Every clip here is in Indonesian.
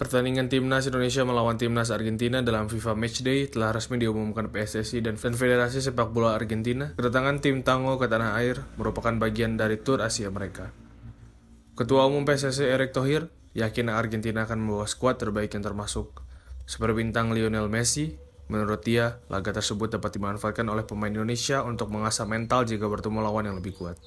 Pertandingan timnas Indonesia melawan timnas Argentina dalam FIFA Matchday telah resmi diumumkan PSSI dan Federasi Sepak Bola Argentina. Kedatangan tim Tango ke tanah air merupakan bagian dari tur Asia mereka. Ketua Umum PSSI Erick Thohir yakin Argentina akan membawa skuad terbaik yang termasuk super bintang Lionel Messi. Menurut dia, laga tersebut dapat dimanfaatkan oleh pemain Indonesia untuk mengasah mental jika bertemu lawan yang lebih kuat.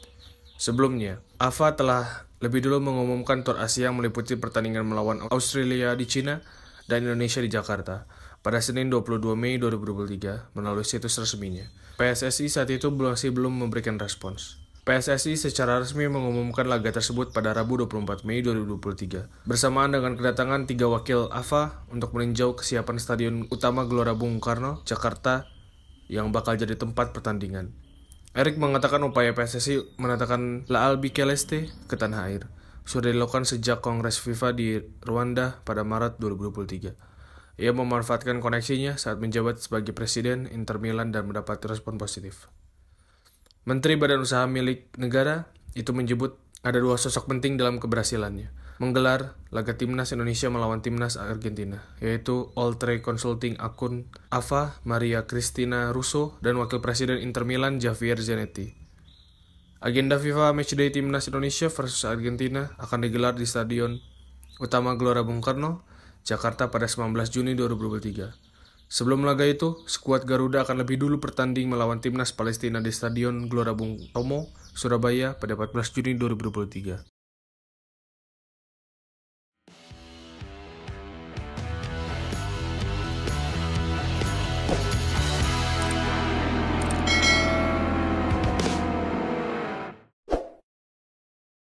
Sebelumnya, AFA telah lebih dulu mengumumkan tur Asia yang meliputi pertandingan melawan Australia di China dan Indonesia di Jakarta pada Senin 22 Mei 2023 melalui situs resminya. PSSI saat itu masih belum memberikan respons. PSSI secara resmi mengumumkan laga tersebut pada Rabu 24 Mei 2023 bersamaan dengan kedatangan tiga wakil AFA untuk meninjau kesiapan Stadion Utama Gelora Bung Karno, Jakarta yang bakal jadi tempat pertandingan. Erik mengatakan upaya PSSI menatakan La Albi Celeste ke tanah air sudah dilakukan sejak Kongres FIFA di Rwanda pada Maret 2023. Ia memanfaatkan koneksinya saat menjabat sebagai presiden Inter Milan dan mendapat respon positif. Menteri Badan Usaha milik negara itu menyebut ada dua sosok penting dalam keberhasilannya – menggelar laga timnas Indonesia melawan timnas Argentina, yaitu Oltre Consulting akun Ava Maria Cristina Russo dan Wakil Presiden Inter Milan Javier Zanetti. Agenda FIFA Matchday Timnas Indonesia versus Argentina akan digelar di Stadion Utama Gelora Bung Karno, Jakarta pada 19 Juni 2023. Sebelum laga itu, skuad Garuda akan lebih dulu bertanding melawan timnas Palestina di Stadion Gelora Bung Tomo, Surabaya pada 14 Juni 2023.